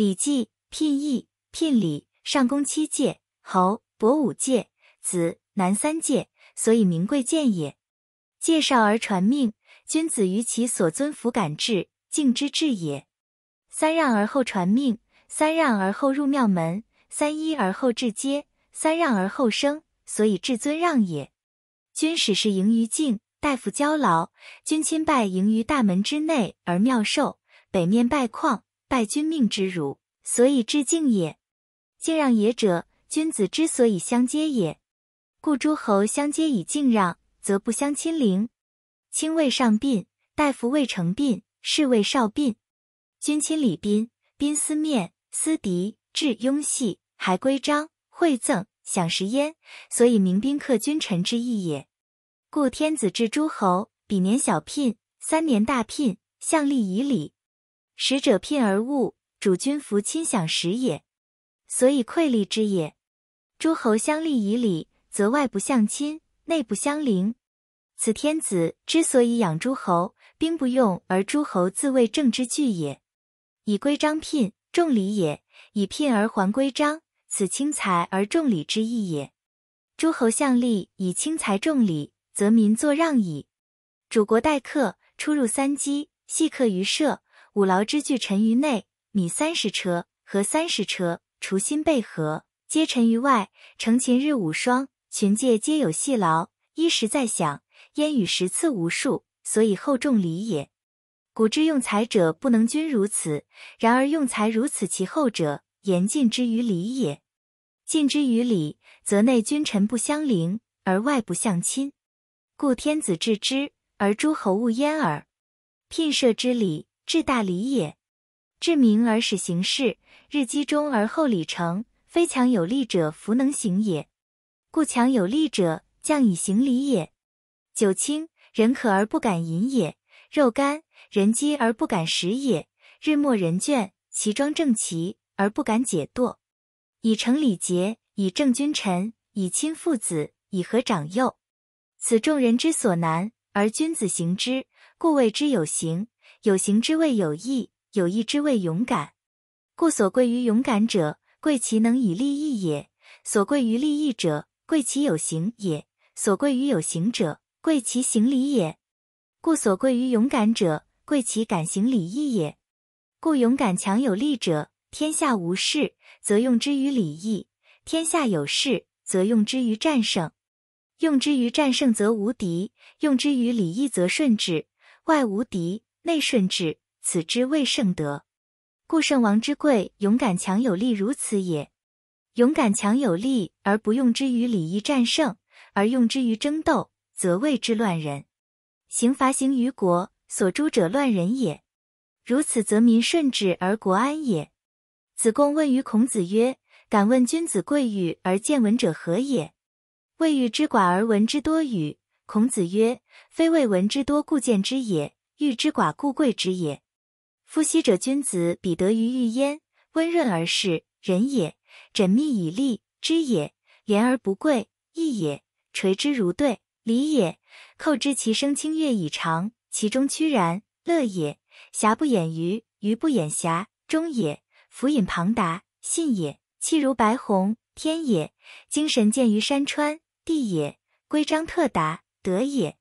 《礼记》聘义，聘礼上宫七戒》《侯伯五戒》《子南三戒》，所以名贵贱也。介绍而传命，君子于其所尊服，感至敬之至也。三让而后传命，三让而后入庙门，三一而后至阶，三让而后升，所以至尊让也。君使是盈于敬，大夫交劳，君亲拜迎于大门之内而庙寿，北面拜况。拜君命之辱，所以致敬也；敬让也者，君子之所以相接也。故诸侯相接以敬让，则不相亲邻。卿谓上摈，大夫谓成摈，士谓少摈。君亲礼宾，宾思面，思敌，至雍系，还规章，惠赠享食焉，所以明宾客君臣之意也。故天子至诸侯，比年小聘，三年大聘，相礼以礼。使者聘而物，主君服亲享食也，所以馈利之也。诸侯相利以礼，则外不相亲，内不相陵。此天子之所以养诸侯，兵不用而诸侯自谓政之具也。以规章聘重礼也，以聘而还规章，此轻财而重礼之意也。诸侯相利以轻财重礼，则民作让矣。主国待客，出入三击，细客于舍。五牢之具沉于内，米三十车，禾三十车，除心被合，皆沉于外。成秦日五霜，群介皆有细牢，一时在享。烟雨十次无数，所以厚重礼也。古之用才者不能均如此，然而用才如此其厚者，言尽之于礼也。尽之于礼，则内君臣不相陵，而外不相亲，故天子治之，而诸侯勿焉耳。聘射之礼。治大礼也，治民而使行事，日积中而后礼成。非强有力者弗能行也。故强有力者将以行礼也。酒清，人渴而不敢饮也；肉干，人饥而不敢食也。日暮人倦，其装正齐而不敢解惰，以成礼节，以正君臣，以亲父子，以和长幼。此众人之所难而君子行之，故谓之有行。有形之谓有义，有义之谓勇敢。故所贵于勇敢者，贵其能以利义也；所贵于利义者，贵其有形也；所贵于有形者，贵其行礼也。故所贵于勇敢者，贵其敢行礼义也。故勇敢强有力者，天下无事，则用之于礼义；天下有事，则用之于战胜。用之于战胜，则无敌；用之于礼义，则顺治。外无敌。内顺治，此之谓圣德。故圣王之贵勇敢强有力如此也。勇敢强有力而不用之于礼义战胜，而用之于争斗，则谓之乱人。刑罚行于国，所诛者乱人也。如此，则民顺治而国安也。子贡问于孔子曰：“敢问君子贵欲而见闻者何也？”未欲之寡而闻之多与？孔子曰：“非未闻之多，故见之也。”欲之寡故贵之也。夫昔者君子彼得于玉焉，温润而事人也，缜密以立之也，廉而不贵义也；垂之如对礼也；叩之其声清悦以长，其中趋然乐也。瑕不掩瑜，瑜不掩瑕，忠也；浮隐庞达，信也；气如白虹，天也；精神见于山川，地也；规章特达，德也。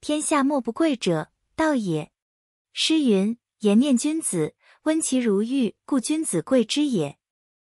天下莫不贵者。道也。诗云：“言念君子，温其如玉。”故君子贵之也。